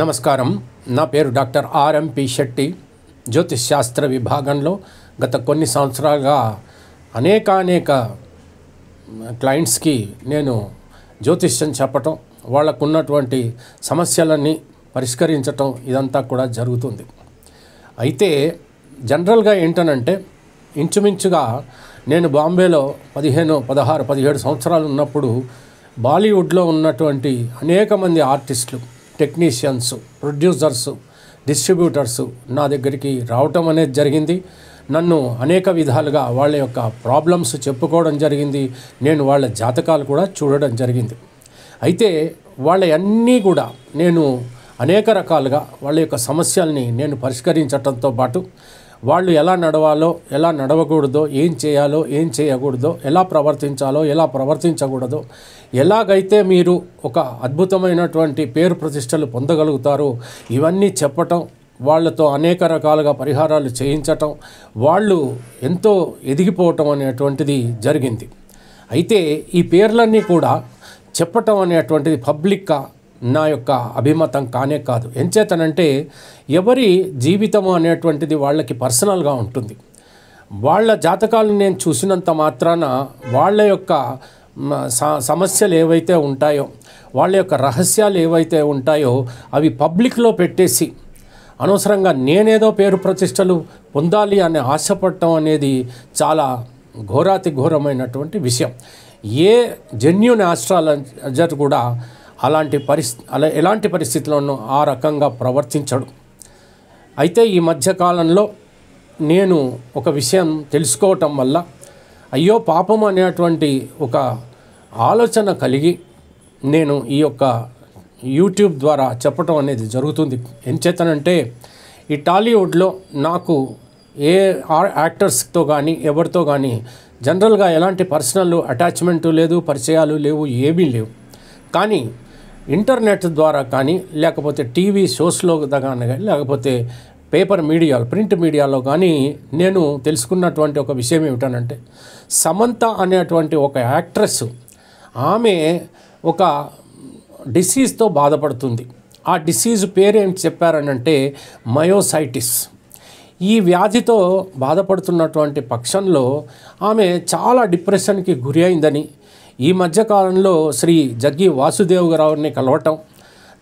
నమస్కారం నా పేరు డాక్టర్ ఆర్ఎంపి శెట్టి జ్యోతిష్ శాస్త్ర విభాగంలో గత కొన్ని సంవత్సరాలుగా అనేక అనేక క్లయింట్స్కి నేను జ్యోతిష్యం చెప్పటం వాళ్ళకు ఉన్నటువంటి సమస్యలన్నీ పరిష్కరించటం ఇదంతా కూడా జరుగుతుంది అయితే జనరల్గా ఏంటనంటే ఇంచుమించుగా నేను బాంబేలో పదిహేను పదహారు పదిహేడు సంవత్సరాలు ఉన్నప్పుడు బాలీవుడ్లో ఉన్నటువంటి అనేక మంది ఆర్టిస్టులు టెక్నీషియన్స్ ప్రొడ్యూసర్స్ డిస్ట్రిబ్యూటర్స్ నా దగ్గరికి రావటం అనేది జరిగింది నన్ను అనేక విధాలుగా వాళ్ళ యొక్క ప్రాబ్లమ్స్ చెప్పుకోవడం జరిగింది నేను వాళ్ళ జాతకాలు కూడా చూడడం జరిగింది అయితే వాళ్ళ కూడా నేను అనేక రకాలుగా వాళ్ళ యొక్క సమస్యల్ని నేను పరిష్కరించటంతో పాటు వాళ్ళు ఎలా నడవాలో ఎలా నడవకూడదో ఏం చేయాలో ఏం చేయకూడదో ఎలా ప్రవర్తించాలో ఎలా ప్రవర్తించకూడదో ఎలాగైతే మీరు ఒక అద్భుతమైనటువంటి పేరు ప్రతిష్టలు పొందగలుగుతారో ఇవన్నీ చెప్పటం వాళ్ళతో అనేక రకాలుగా పరిహారాలు చేయించటం వాళ్ళు ఎంతో ఎదిగిపోవటం అనేటువంటిది జరిగింది అయితే ఈ పేర్లన్నీ కూడా చెప్పటం అనేటువంటిది పబ్లిక్గా నా యొక్క అభిమతం కానే కాదు ఎంచేతనంటే ఎవరి జీవితం అనేటువంటిది వాళ్ళకి పర్సనల్గా ఉంటుంది వాళ్ళ జాతకాలను నేను చూసినంత మాత్రాన వాళ్ళ యొక్క సమస్యలు ఏవైతే ఉంటాయో వాళ్ళ యొక్క రహస్యాలు ఏవైతే ఉంటాయో అవి పబ్లిక్లో పెట్టేసి అనవసరంగా నేనేదో పేరు ప్రతిష్టలు పొందాలి అనే ఆశపడటం అనేది చాలా ఘోరాతి ఘోరమైనటువంటి విషయం ఏ జెన్యున్ ఆస్ట్రాలజర్ కూడా అలాంటి పరిస్థి అలా ఎలాంటి పరిస్థితుల్లోనూ ఆ రకంగా ప్రవర్తించడు అయితే ఈ మధ్యకాలంలో నేను ఒక విషయం తెలుసుకోవటం వల్ల అయ్యో పాపం అనేటువంటి ఒక ఆలోచన కలిగి నేను ఈ యొక్క యూట్యూబ్ ద్వారా చెప్పటం అనేది జరుగుతుంది ఎంచేతనంటే ఈ టాలీవుడ్లో నాకు ఏ యాక్టర్స్తో కానీ ఎవరితో కానీ జనరల్గా ఎలాంటి పర్సనల్ అటాచ్మెంటు లేదు పరిచయాలు లేవు ఏమీ లేవు కానీ ఇంటర్నెట్ ద్వారా కానీ లేకపోతే టీవీ షోస్లో కానీ లేకపోతే పేపర్ మీడియాలో ప్రింట్ మీడియాలో కానీ నేను తెలుసుకున్నటువంటి ఒక విషయం ఏమిటనంటే సమంత అనేటువంటి ఒక యాక్ట్రెస్ ఆమె ఒక డిసీజ్తో బాధపడుతుంది ఆ డిసీజ్ పేరేం చెప్పారనంటే మయోసైటిస్ ఈ వ్యాధితో బాధపడుతున్నటువంటి పక్షంలో ఆమె చాలా డిప్రెషన్కి గురి అయిందని ఈ మధ్యకాలంలో శ్రీ జగ్గి వాసుదేవ్ గారిని కలవటం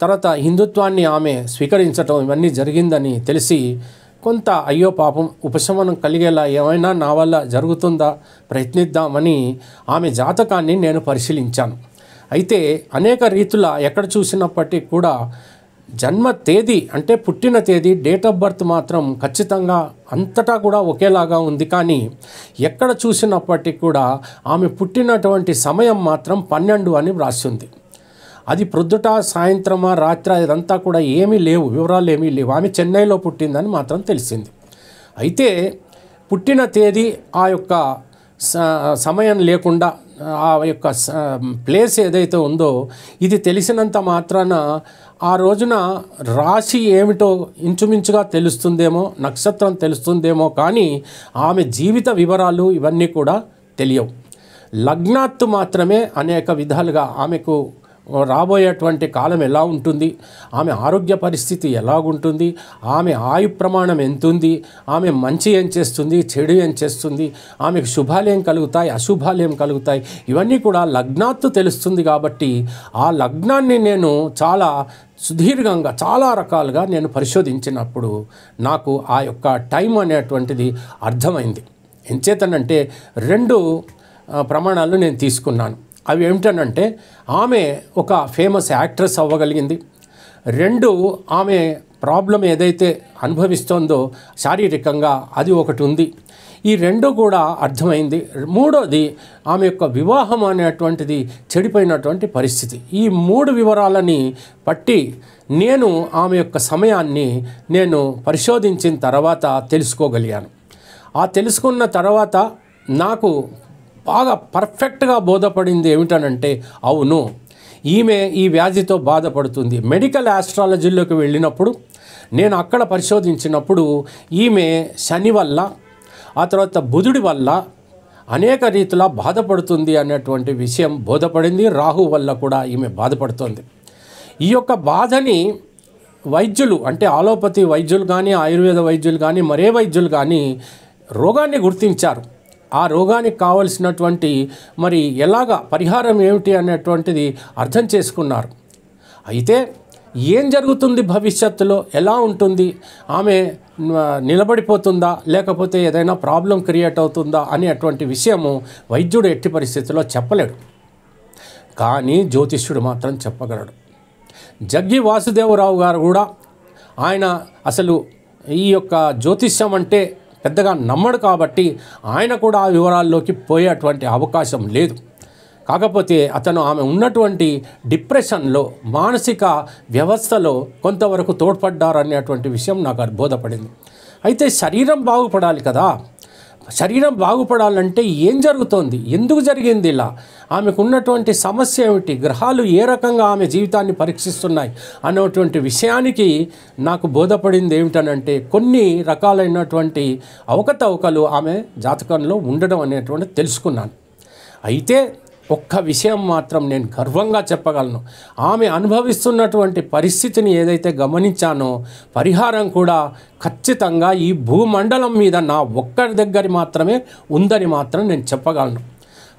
తర్వాత హిందుత్వాన్ని ఆమె స్వీకరించటం ఇవన్నీ జరిగిందని తెలిసి కొంత అయ్యో పాపం ఉపశమనం కలిగేలా ఏమైనా నా వల్ల జరుగుతుందా ప్రయత్నిద్దామని ఆమె జాతకాన్ని నేను పరిశీలించాను అయితే అనేక రీతుల ఎక్కడ చూసినప్పటికీ కూడా జన్మ తేదీ అంటే పుట్టిన తేదీ డేట్ ఆఫ్ బర్త్ మాత్రం ఖచ్చితంగా అంతటా కూడా ఒకేలాగా ఉంది కానీ ఎక్కడ చూసినప్పటికీ కూడా ఆమె పుట్టినటువంటి సమయం మాత్రం పన్నెండు అని వ్రాసింది అది ప్రొద్దుట సాయంత్రమా రాత్రి ఇదంతా కూడా ఏమీ లేవు వివరాలు ఏమీ లేవు ఆమె చెన్నైలో పుట్టిందని మాత్రం తెలిసింది అయితే పుట్టిన తేదీ ఆ యొక్క సమయం లేకుండా ఆ యొక్క ప్లేస్ ఏదైతే ఉందో ఇది తెలిసినంత మాత్రాన ఆ రోజున రాశి ఏమిటో ఇంచుమించుగా తెలుస్తుందేమో నక్షత్రం తెలుస్తుందేమో కానీ ఆమె జీవిత వివరాలు ఇవన్నీ కూడా తెలియవు లగ్నాత్తు మాత్రమే అనేక విధాలుగా ఆమెకు రాబోయేటువంటి కాలం ఎలా ఉంటుంది ఆమె ఆరోగ్య పరిస్థితి ఎలాగుంటుంది ఆమె ఆయు ప్రమాణం ఎంతుంది ఆమె మంచి ఏం చేస్తుంది చెడు ఏం చేస్తుంది ఆమెకు శుభాలయం కలుగుతాయి అశుభాలయం కలుగుతాయి ఇవన్నీ కూడా లగ్నాత్తు తెలుస్తుంది కాబట్టి ఆ లగ్నాన్ని నేను చాలా సుదీర్ఘంగా చాలా రకాలుగా నేను పరిశోధించినప్పుడు నాకు ఆ యొక్క టైం అనేటువంటిది అర్థమైంది ఎంచేతనంటే రెండు ప్రమాణాలు నేను తీసుకున్నాను అవి ఏమిటనంటే ఆమె ఒక ఫేమస్ యాక్ట్రెస్ అవ్వగలిగింది రెండు ఆమె ప్రాబ్లం ఏదైతే అనుభవిస్తోందో శారీరకంగా అది ఒకటి ఉంది ఈ రెండో కూడా అర్థమైంది మూడోది ఆమె యొక్క వివాహం అనేటువంటిది చెడిపోయినటువంటి పరిస్థితి ఈ మూడు వివరాలని పట్టి నేను ఆమె యొక్క సమయాన్ని నేను పరిశోధించిన తర్వాత తెలుసుకోగలిగాను ఆ తెలుసుకున్న తర్వాత నాకు బాగా పర్ఫెక్ట్గా బోధపడింది ఏమిటనంటే అవును ఈమె ఈ వ్యాధితో బాధపడుతుంది మెడికల్ ఆస్ట్రాలజీలోకి వెళ్ళినప్పుడు నేను అక్కడ పరిశోధించినప్పుడు ఈమె శని వల్ల ఆ తర్వాత బుధుడి వల్ల అనేక రీతిలో బాధపడుతుంది అనేటువంటి విషయం బోధపడింది రాహు వల్ల కూడా ఈమె బాధపడుతుంది ఈ యొక్క బాధని వైద్యులు అంటే ఆలోపతి వైద్యులు కానీ ఆయుర్వేద వైద్యులు కానీ మరే వైద్యులు కానీ రోగాన్ని గుర్తించారు ఆ రోగానికి కావలసినటువంటి మరి ఎలాగ పరిహారం ఏమిటి అనేటువంటిది అర్థం చేసుకున్నారు అయితే ఏం జరుగుతుంది భవిష్యత్తులో ఎలా ఉంటుంది ఆమె నిలబడిపోతుందా లేకపోతే ఏదైనా ప్రాబ్లం క్రియేట్ అవుతుందా అనేటువంటి విషయము వైద్యుడు ఎట్టి పరిస్థితుల్లో చెప్పలేడు కానీ జ్యోతిష్యుడు మాత్రం చెప్పగలడు జగ్గి వాసుదేవరావు గారు కూడా ఆయన అసలు ఈ యొక్క జ్యోతిష్యం అంటే పెద్దగా నమ్మడు కాబట్టి ఆయన కూడా ఆ వివరాల్లోకి పోయేటువంటి అవకాశం లేదు కాకపోతే అతను ఆమె ఉన్నటువంటి డిప్రెషన్లో మానసిక వ్యవస్థలో కొంతవరకు తోడ్పడ్డారు అనేటువంటి విషయం నాకు బోధపడింది అయితే శరీరం బాగుపడాలి కదా శరీరం బాగుపడాలంటే ఏం జరుగుతోంది ఎందుకు జరిగింది ఇలా ఆమెకు ఉన్నటువంటి సమస్య ఏమిటి గ్రహాలు ఏ రకంగా ఆమె జీవితాన్ని పరీక్షిస్తున్నాయి అనేటువంటి విషయానికి నాకు బోధపడింది ఏమిటనంటే కొన్ని రకాలైనటువంటి అవకతవకలు ఆమె జాతకంలో ఉండడం అనేటువంటి తెలుసుకున్నాను అయితే ఒక్క విషయం మాత్రం నేను గర్వంగా చెప్పగలను ఆమె అనుభవిస్తున్నటువంటి పరిస్థితిని ఏదైతే గమనించానో పరిహారం కూడా ఖచ్చితంగా ఈ భూమండలం మీద నా ఒక్కరి దగ్గర మాత్రమే ఉందని మాత్రం నేను చెప్పగలను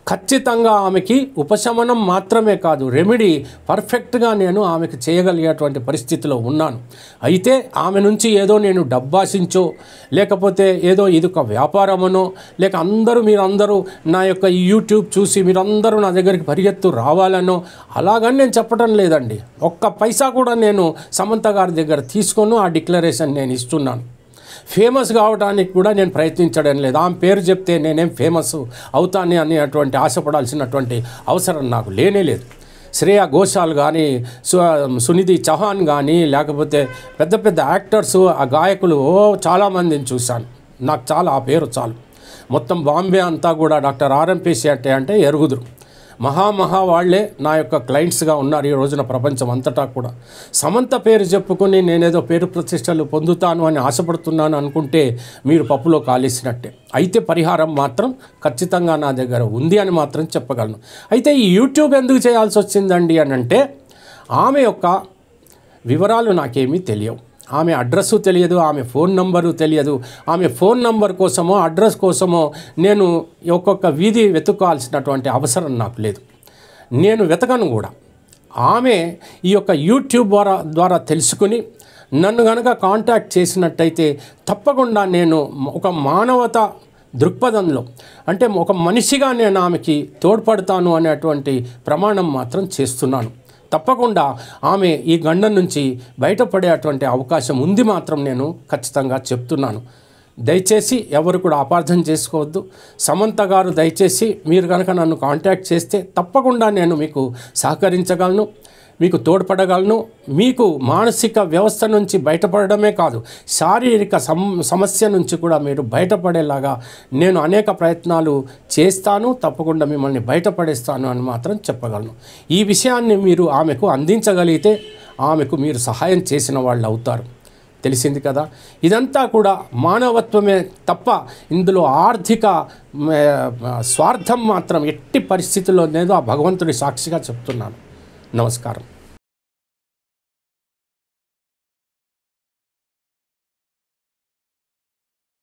ఖచ్చితంగా ఆమెకి ఉపశమనం మాత్రమే కాదు రెమెడీ పర్ఫెక్ట్గా నేను ఆమెకు చేయగలిగేటువంటి పరిస్థితిలో ఉన్నాను అయితే ఆమె నుంచి ఏదో నేను డబ్బాసించో లేకపోతే ఏదో ఇది ఒక వ్యాపారమనో లేక అందరూ మీరందరూ నా యొక్క యూట్యూబ్ చూసి మీరందరూ నా దగ్గరికి పరిగెత్తు రావాలనో అలాగని నేను చెప్పడం లేదండి ఒక్క పైసా కూడా నేను సమంత గారి దగ్గర తీసుకొని ఆ డిక్లరేషన్ నేను ఇస్తున్నాను ఫేమస్ కావడానికి కూడా నేను ప్రయత్నించడం లేదు ఆమె పేరు చెప్తే నేనేం ఫేమస్ అవుతాను అనేటువంటి ఆశపడాల్సినటువంటి అవసరం నాకు లేనే లేదు శ్రేయా ఘోషాల్ కానీ సు సునిధి చౌహాన్ కానీ లేకపోతే పెద్ద పెద్ద యాక్టర్స్ ఆ గాయకులు చాలామందిని చూశాను నాకు చాలా ఆ పేరు చాలు మొత్తం బాంబే అంతా కూడా డాక్టర్ ఆర్ఎంపీ శెట్టి అంటే ఎరుగుదురు మహామహా వాళ్లే నా యొక్క క్లయింట్స్గా ఉన్నారు ఈ రోజున ప్రపంచం అంతటా కూడా సమంత పేరు చెప్పుకొని నేనేదో పేరు ప్రతిష్టలు పొందుతాను అని ఆశపడుతున్నాను అనుకుంటే మీరు పప్పులో కాలేసినట్టే అయితే పరిహారం మాత్రం ఖచ్చితంగా నా దగ్గర ఉంది అని మాత్రం చెప్పగలను అయితే ఈ యూట్యూబ్ ఎందుకు చేయాల్సి వచ్చిందండి అని అంటే ఆమె యొక్క వివరాలు నాకేమీ తెలియవు ఆమె అడ్రస్సు తెలియదు ఆమె ఫోన్ నంబరు తెలియదు ఆమె ఫోన్ నంబర్ కోసమో అడ్రస్ కోసమో నేను ఒక్కొక్క వీధి వెతుక్కోవాల్సినటువంటి అవసరం నాకు లేదు నేను వెతకను కూడా ఆమె ఈ యొక్క యూట్యూబ్ ద్వారా ద్వారా తెలుసుకుని నన్ను కనుక కాంటాక్ట్ చేసినట్టయితే తప్పకుండా నేను ఒక మానవత దృక్పథంలో అంటే ఒక మనిషిగా నేను ఆమెకి తోడ్పడతాను అనేటువంటి ప్రమాణం మాత్రం చేస్తున్నాను తప్పకుండా ఆమె ఈ గండం నుంచి బయటపడేటువంటి అవకాశం ఉంది మాత్రం నేను ఖచ్చితంగా చెప్తున్నాను దయచేసి ఎవరు కూడా అపార్థం చేసుకోవద్దు సమంత గారు దయచేసి మీరు కనుక నన్ను కాంటాక్ట్ చేస్తే తప్పకుండా నేను మీకు సహకరించగలను మీకు తోడ్పడగలను మీకు మానసిక వ్యవస్థ నుంచి బయటపడమే కాదు శారీరక సమస్య నుంచి కూడా మీరు బయటపడేలాగా నేను అనేక ప్రయత్నాలు చేస్తాను తప్పకుండా మిమ్మల్ని బయటపడేస్తాను అని మాత్రం చెప్పగలను ఈ విషయాన్ని మీరు ఆమెకు అందించగలిగితే ఆమెకు మీరు సహాయం చేసిన వాళ్ళు అవుతారు తెలిసింది కదా ఇదంతా కూడా మానవత్వమే తప్ప ఇందులో ఆర్థిక స్వార్థం మాత్రం ఎట్టి పరిస్థితుల్లో ఆ భగవంతుడి సాక్షిగా చెప్తున్నాను नमस्कार